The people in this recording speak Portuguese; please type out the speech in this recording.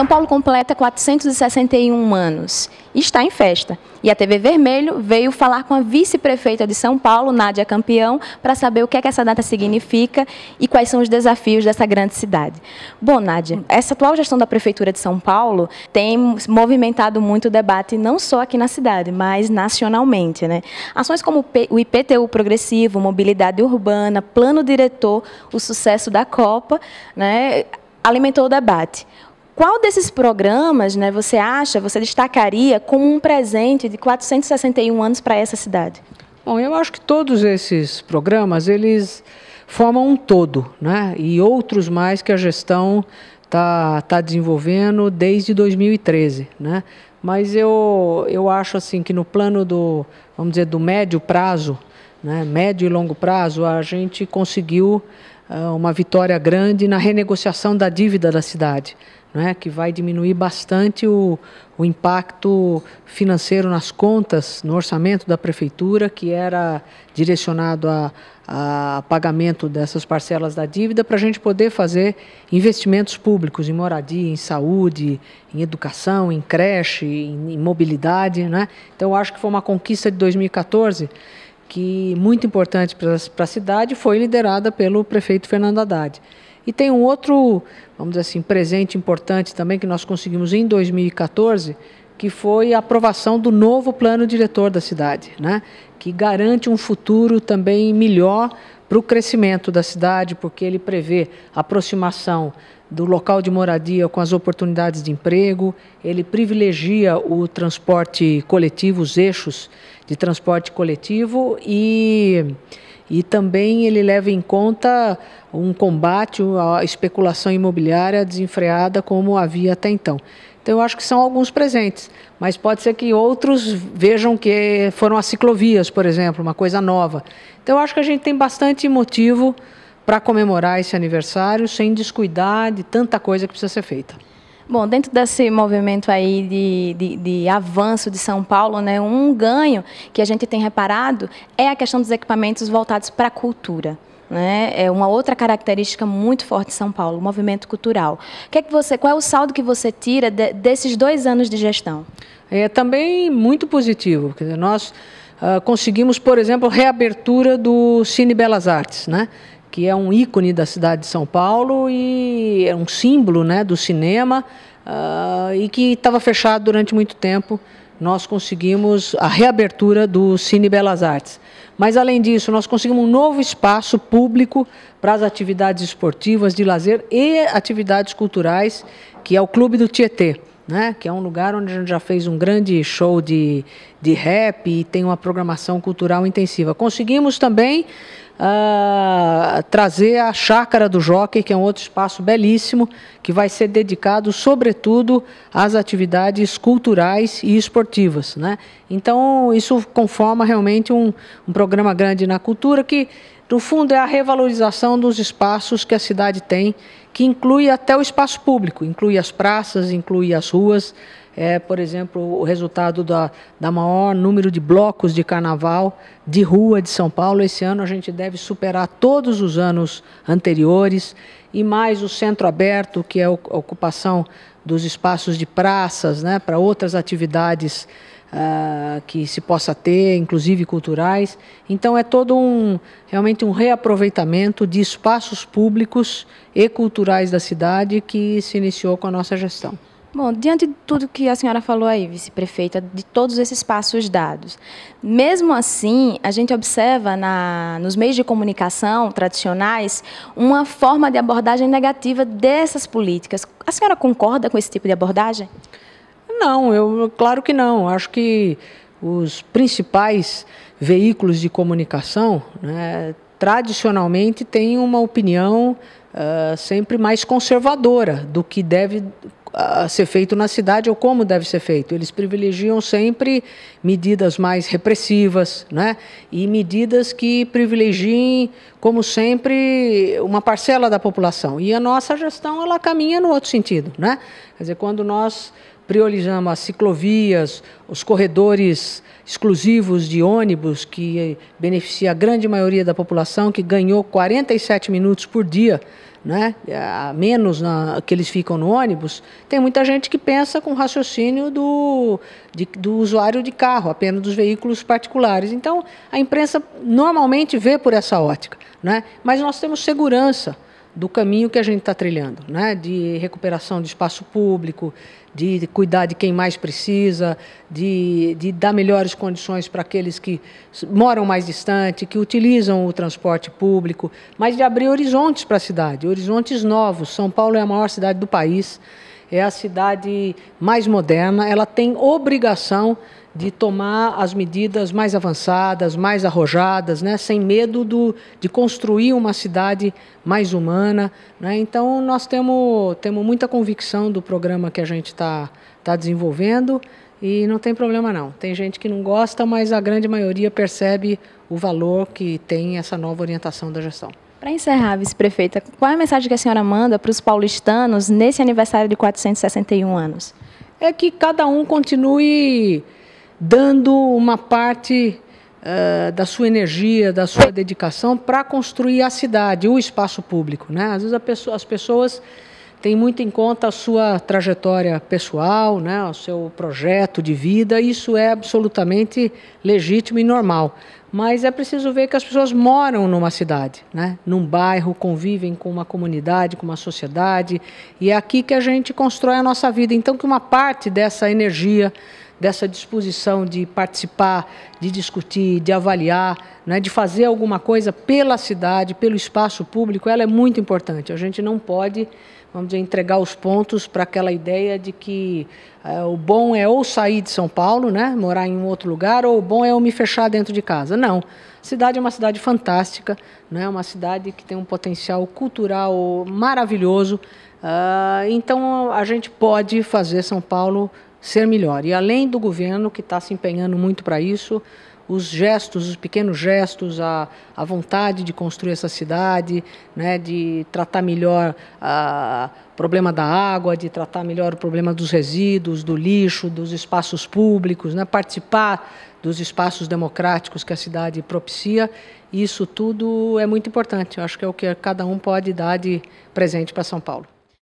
São Paulo completa 461 anos e está em festa. E a TV Vermelho veio falar com a vice-prefeita de São Paulo, Nádia Campeão, para saber o que, é que essa data significa e quais são os desafios dessa grande cidade. Bom, Nádia, essa atual gestão da Prefeitura de São Paulo tem movimentado muito o debate, não só aqui na cidade, mas nacionalmente. Né? Ações como o IPTU progressivo, mobilidade urbana, plano diretor, o sucesso da Copa, né, alimentou o debate. Qual desses programas né, você acha, você destacaria como um presente de 461 anos para essa cidade? Bom, eu acho que todos esses programas, eles formam um todo, né? e outros mais que a gestão está tá desenvolvendo desde 2013. Né? Mas eu, eu acho assim que no plano do, vamos dizer, do médio prazo, né, médio e longo prazo, a gente conseguiu uh, uma vitória grande na renegociação da dívida da cidade né, que vai diminuir bastante o, o impacto financeiro nas contas, no orçamento da prefeitura, que era direcionado a, a pagamento dessas parcelas da dívida, para a gente poder fazer investimentos públicos em moradia, em saúde, em educação, em creche, em, em mobilidade. Né? Então, acho que foi uma conquista de 2014 que muito importante para a cidade foi liderada pelo prefeito Fernando Haddad. E tem um outro, vamos dizer assim, presente importante também que nós conseguimos em 2014, que foi a aprovação do novo plano diretor da cidade, né? que garante um futuro também melhor para o crescimento da cidade, porque ele prevê aproximação do local de moradia com as oportunidades de emprego, ele privilegia o transporte coletivo, os eixos de transporte coletivo e, e também ele leva em conta um combate à especulação imobiliária desenfreada como havia até então. Então, eu acho que são alguns presentes, mas pode ser que outros vejam que foram as ciclovias, por exemplo, uma coisa nova. Então, eu acho que a gente tem bastante motivo para comemorar esse aniversário sem descuidar de tanta coisa que precisa ser feita. Bom, dentro desse movimento aí de, de, de, avanço de São Paulo, né, um ganho que a gente tem reparado é a questão dos equipamentos voltados para a cultura. Né? É uma outra característica muito forte de São Paulo, o movimento cultural. Que é que você, qual é o saldo que você tira de, desses dois anos de gestão? É também muito positivo. porque nós uh, conseguimos, por exemplo, a reabertura do Cine Belas Artes, né? que é um ícone da cidade de São Paulo e é um símbolo né, do cinema uh, e que estava fechado durante muito tempo nós conseguimos a reabertura do Cine Belas Artes. Mas, além disso, nós conseguimos um novo espaço público para as atividades esportivas, de lazer e atividades culturais, que é o Clube do Tietê né? que é um lugar onde a gente já fez um grande show de, de rap e tem uma programação cultural intensiva. Conseguimos também uh, trazer a Chácara do Jockey, que é um outro espaço belíssimo, que vai ser dedicado, sobretudo, às atividades culturais e esportivas. Né? Então, isso conforma realmente um, um programa grande na cultura que do fundo, é a revalorização dos espaços que a cidade tem, que inclui até o espaço público, inclui as praças, inclui as ruas. É, por exemplo, o resultado da, da maior número de blocos de carnaval de rua de São Paulo. Esse ano a gente deve superar todos os anos anteriores. E mais o centro aberto, que é a ocupação dos espaços de praças, né, para outras atividades uh, que se possa ter, inclusive culturais. Então é todo um realmente um reaproveitamento de espaços públicos e culturais da cidade que se iniciou com a nossa gestão. Bom, diante de tudo que a senhora falou aí, vice-prefeita, de todos esses passos dados, mesmo assim, a gente observa na, nos meios de comunicação tradicionais uma forma de abordagem negativa dessas políticas. A senhora concorda com esse tipo de abordagem? Não, eu claro que não. Acho que os principais veículos de comunicação, né, tradicionalmente, têm uma opinião uh, sempre mais conservadora do que deve uh, ser feito na cidade ou como deve ser feito. Eles privilegiam sempre medidas mais repressivas né, e medidas que privilegiem, como sempre, uma parcela da população. E a nossa gestão ela caminha no outro sentido. Né? Quer dizer, quando nós priorizamos as ciclovias, os corredores exclusivos de ônibus, que beneficia a grande maioria da população, que ganhou 47 minutos por dia, né? a menos na, que eles ficam no ônibus. Tem muita gente que pensa com raciocínio do, de, do usuário de carro, apenas dos veículos particulares. Então, a imprensa normalmente vê por essa ótica. Né? Mas nós temos segurança do caminho que a gente está trilhando, né? de recuperação de espaço público, de cuidar de quem mais precisa, de, de dar melhores condições para aqueles que moram mais distante, que utilizam o transporte público, mas de abrir horizontes para a cidade, horizontes novos. São Paulo é a maior cidade do país, é a cidade mais moderna, ela tem obrigação de tomar as medidas mais avançadas, mais arrojadas, né? sem medo do, de construir uma cidade mais humana. Né? Então, nós temos, temos muita convicção do programa que a gente está tá desenvolvendo e não tem problema não. Tem gente que não gosta, mas a grande maioria percebe o valor que tem essa nova orientação da gestão. Para encerrar, vice-prefeita, qual é a mensagem que a senhora manda para os paulistanos nesse aniversário de 461 anos? É que cada um continue dando uma parte uh, da sua energia, da sua dedicação para construir a cidade, o espaço público. Né? Às vezes pessoa, as pessoas tem muito em conta a sua trajetória pessoal, né, o seu projeto de vida. Isso é absolutamente legítimo e normal. Mas é preciso ver que as pessoas moram numa cidade, né, num bairro, convivem com uma comunidade, com uma sociedade. E é aqui que a gente constrói a nossa vida. Então, que uma parte dessa energia dessa disposição de participar, de discutir, de avaliar, né, de fazer alguma coisa pela cidade, pelo espaço público, ela é muito importante. A gente não pode vamos dizer, entregar os pontos para aquela ideia de que é, o bom é ou sair de São Paulo, né, morar em um outro lugar, ou o bom é eu me fechar dentro de casa. Não. A cidade é uma cidade fantástica, né, uma cidade que tem um potencial cultural maravilhoso. Uh, então, a gente pode fazer São Paulo ser melhor. E além do governo, que está se empenhando muito para isso, os gestos, os pequenos gestos, a, a vontade de construir essa cidade, né, de tratar melhor o problema da água, de tratar melhor o problema dos resíduos, do lixo, dos espaços públicos, né, participar dos espaços democráticos que a cidade propicia. Isso tudo é muito importante. Eu acho que é o que cada um pode dar de presente para São Paulo.